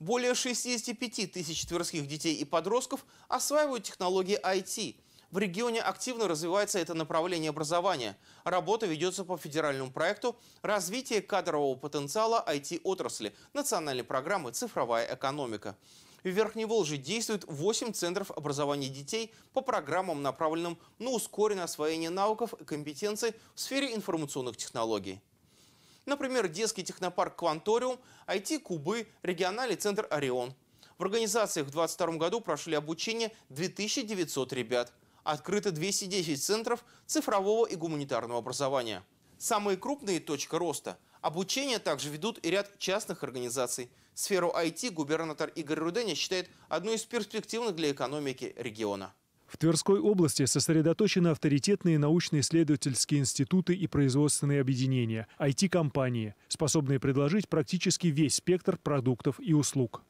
Более 65 тысяч тверских детей и подростков осваивают технологии IT. В регионе активно развивается это направление образования. Работа ведется по федеральному проекту «Развитие кадрового потенциала IT-отрасли» национальной программы «Цифровая экономика». В Верхней Волже действует 8 центров образования детей по программам, направленным на ускоренное освоение навыков и компетенций в сфере информационных технологий. Например, детский технопарк «Кванториум», IT-Кубы, региональный центр «Орион». В организациях в 2022 году прошли обучение 2900 ребят. Открыто 210 центров цифрового и гуманитарного образования. Самые крупные – точка роста. Обучение также ведут и ряд частных организаций. Сферу IT губернатор Игорь Руденя считает одной из перспективных для экономики региона. В Тверской области сосредоточены авторитетные научно-исследовательские институты и производственные объединения, IT-компании, способные предложить практически весь спектр продуктов и услуг.